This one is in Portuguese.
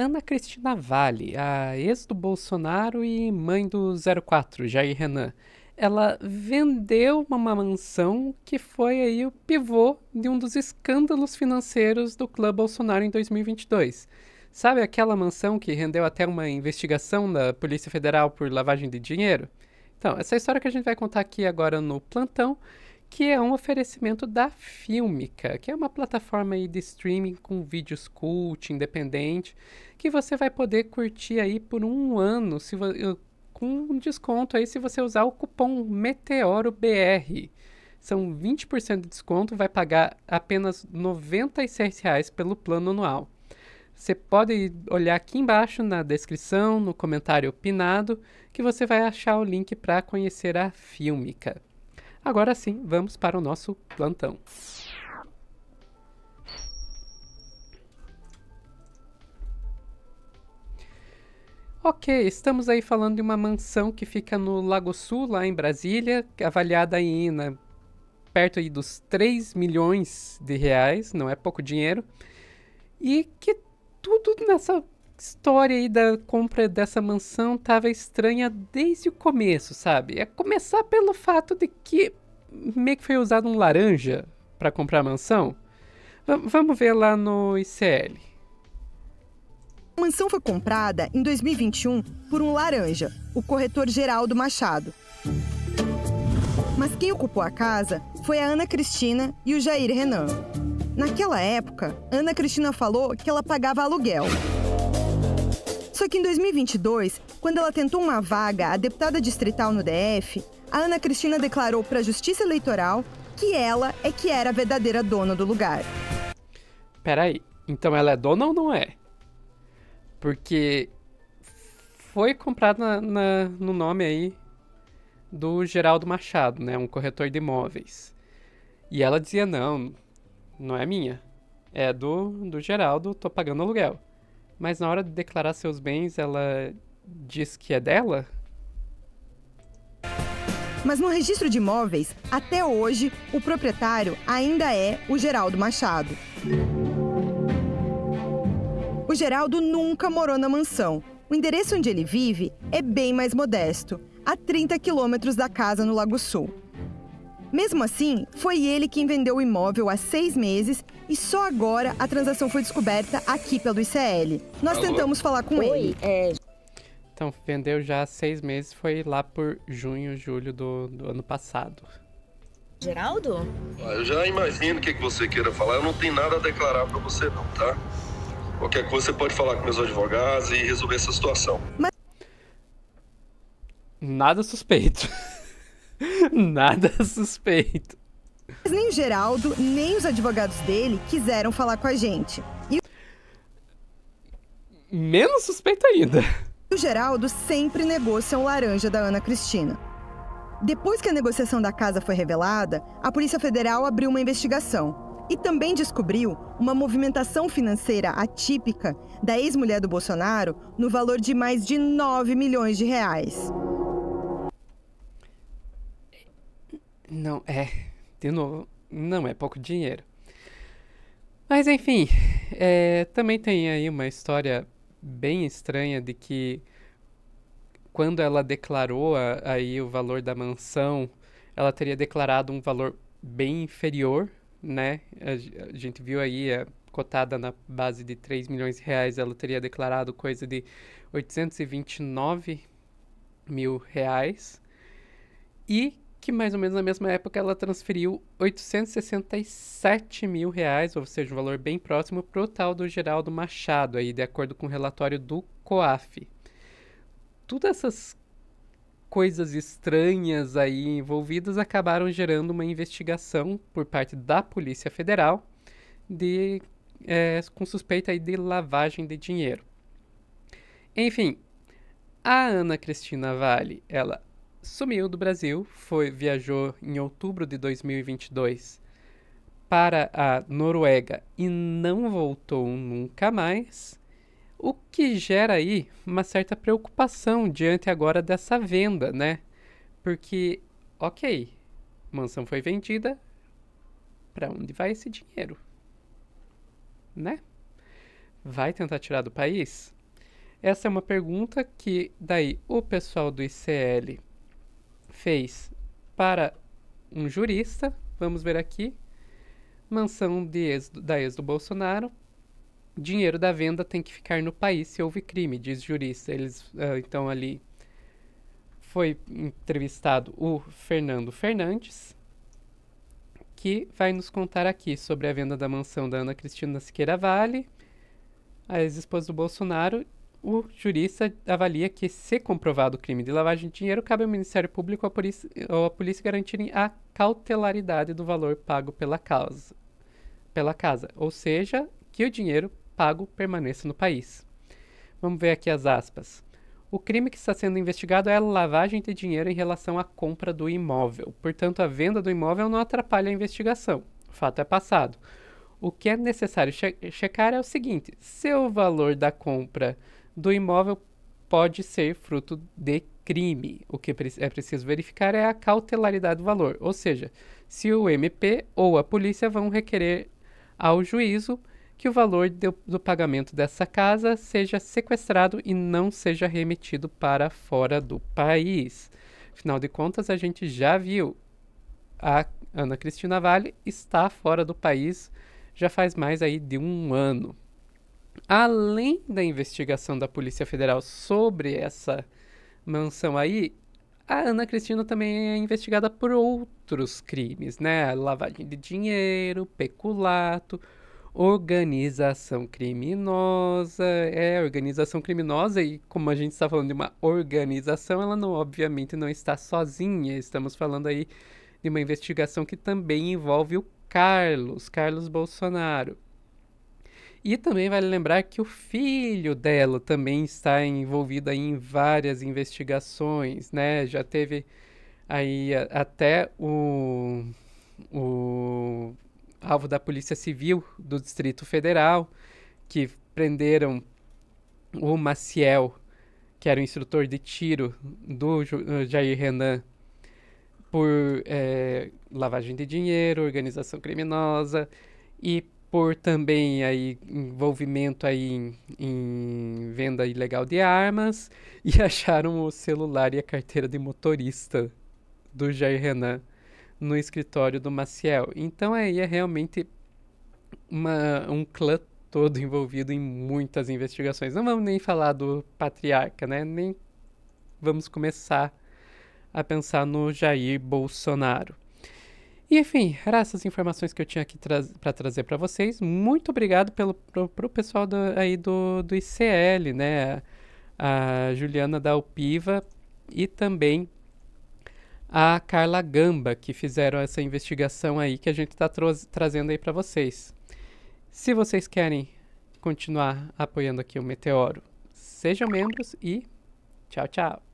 Ana Cristina Vale, a ex do Bolsonaro e mãe do 04, Jair Renan, ela vendeu uma mansão que foi aí o pivô de um dos escândalos financeiros do clã Bolsonaro em 2022. Sabe aquela mansão que rendeu até uma investigação da Polícia Federal por lavagem de dinheiro? Então, essa é a história que a gente vai contar aqui agora no plantão que é um oferecimento da Filmica, que é uma plataforma de streaming com vídeos cult, independente, que você vai poder curtir aí por um ano, se com um desconto aí se você usar o cupom METEOROBR. São 20% de desconto, vai pagar apenas R$ 96,00 pelo plano anual. Você pode olhar aqui embaixo na descrição, no comentário opinado, que você vai achar o link para conhecer a Filmica. Agora sim, vamos para o nosso plantão. Ok, estamos aí falando de uma mansão que fica no Lago Sul, lá em Brasília, é avaliada em na, né, perto aí dos 3 milhões de reais, não é pouco dinheiro, e que tudo nessa história aí da compra dessa mansão tava estranha desde o começo, sabe? É começar pelo fato de que meio que foi usado um laranja para comprar a mansão. V vamos ver lá no ICL. A mansão foi comprada em 2021 por um laranja, o corretor Geraldo Machado. Mas quem ocupou a casa foi a Ana Cristina e o Jair Renan. Naquela época, Ana Cristina falou que ela pagava aluguel só que em 2022, quando ela tentou uma vaga a deputada distrital no DF, a Ana Cristina declarou para a Justiça Eleitoral que ela é que era a verdadeira dona do lugar. Peraí, então ela é dona ou não é? Porque foi comprado na, na, no nome aí do Geraldo Machado, né? Um corretor de imóveis. E ela dizia, não, não é minha. É do, do Geraldo, tô pagando aluguel. Mas na hora de declarar seus bens, ela diz que é dela? Mas no registro de imóveis, até hoje, o proprietário ainda é o Geraldo Machado. O Geraldo nunca morou na mansão. O endereço onde ele vive é bem mais modesto, a 30 quilômetros da casa no Lago Sul. Mesmo assim, foi ele quem vendeu o imóvel há seis meses e só agora a transação foi descoberta aqui pelo ICL. Nós Alô? tentamos falar com Oi, ele. É... Então, vendeu já há seis meses, foi lá por junho, julho do, do ano passado. Geraldo? Ah, eu já imagino o que, que você queira falar. Eu não tenho nada a declarar para você, não, tá? Qualquer coisa você pode falar com meus advogados e resolver essa situação. Mas... Nada suspeito. Nada suspeito. Mas nem Geraldo, nem os advogados dele quiseram falar com a gente. E... Menos suspeito ainda. O Geraldo sempre negou ser um laranja da Ana Cristina. Depois que a negociação da casa foi revelada, a Polícia Federal abriu uma investigação e também descobriu uma movimentação financeira atípica da ex-mulher do Bolsonaro no valor de mais de 9 milhões de reais. Não é, de novo, não é pouco dinheiro. Mas enfim, é, também tem aí uma história bem estranha de que quando ela declarou a, aí o valor da mansão, ela teria declarado um valor bem inferior, né? A, a gente viu aí é, cotada na base de 3 milhões de reais, ela teria declarado coisa de 829 mil reais. E que mais ou menos na mesma época ela transferiu 867 mil reais, ou seja, um valor bem próximo, para o tal do Geraldo Machado, aí, de acordo com o relatório do COAF. Todas essas coisas estranhas aí envolvidas acabaram gerando uma investigação por parte da Polícia Federal de, é, com suspeita aí de lavagem de dinheiro. Enfim, a Ana Cristina Vale, ela sumiu do Brasil, foi viajou em outubro de 2022 para a Noruega e não voltou nunca mais, o que gera aí uma certa preocupação diante agora dessa venda, né? Porque, ok, mansão foi vendida, para onde vai esse dinheiro? Né? Vai tentar tirar do país? Essa é uma pergunta que daí o pessoal do ICL fez para um jurista, vamos ver aqui, mansão de ex, da ex do Bolsonaro, dinheiro da venda tem que ficar no país se houve crime, diz jurista. Eles, uh, então, ali foi entrevistado o Fernando Fernandes, que vai nos contar aqui sobre a venda da mansão da Ana Cristina Siqueira Vale, a ex-esposa do Bolsonaro, o jurista avalia que, se comprovado o crime de lavagem de dinheiro, cabe ao Ministério Público ou à polícia, ou à polícia garantirem a cautelaridade do valor pago pela causa, pela casa, ou seja, que o dinheiro pago permaneça no país. Vamos ver aqui as aspas. O crime que está sendo investigado é a lavagem de dinheiro em relação à compra do imóvel. Portanto, a venda do imóvel não atrapalha a investigação. O fato é passado. O que é necessário che checar é o seguinte: se o valor da compra do imóvel pode ser fruto de crime. O que é preciso verificar é a cautelaridade do valor, ou seja, se o MP ou a polícia vão requerer ao juízo que o valor do, do pagamento dessa casa seja sequestrado e não seja remetido para fora do país. Afinal de contas, a gente já viu a Ana Cristina Vale está fora do país já faz mais aí de um ano além da investigação da Polícia Federal sobre essa mansão aí, a Ana Cristina também é investigada por outros crimes, né? Lavagem de dinheiro, peculato, organização criminosa. É, organização criminosa, e como a gente está falando de uma organização, ela não, obviamente, não está sozinha. Estamos falando aí de uma investigação que também envolve o Carlos, Carlos Bolsonaro. E também vale lembrar que o filho dela também está envolvido em várias investigações, né? Já teve aí a, até o, o alvo da Polícia Civil do Distrito Federal, que prenderam o Maciel, que era o instrutor de tiro do eh, Jair Renan, por é, lavagem de dinheiro, organização criminosa e por também aí envolvimento aí em, em, venda ilegal de armas e acharam o celular e a carteira de motorista do Jair Renan no escritório do Maciel. Então aí é realmente uma, um clã todo envolvido em muitas investigações. Não vamos nem falar do patriarca, né? Nem vamos começar a pensar no Jair Bolsonaro. E enfim, eram essas informações que eu tinha aqui tra para trazer para vocês. Muito obrigado pelo pro, pro pessoal do, aí do, do ICL, né? A, a Juliana da Alpiva e também a Carla Gamba, que fizeram essa investigação aí que a gente está tra trazendo aí para vocês. Se vocês querem continuar apoiando aqui o Meteoro, sejam membros e tchau, tchau!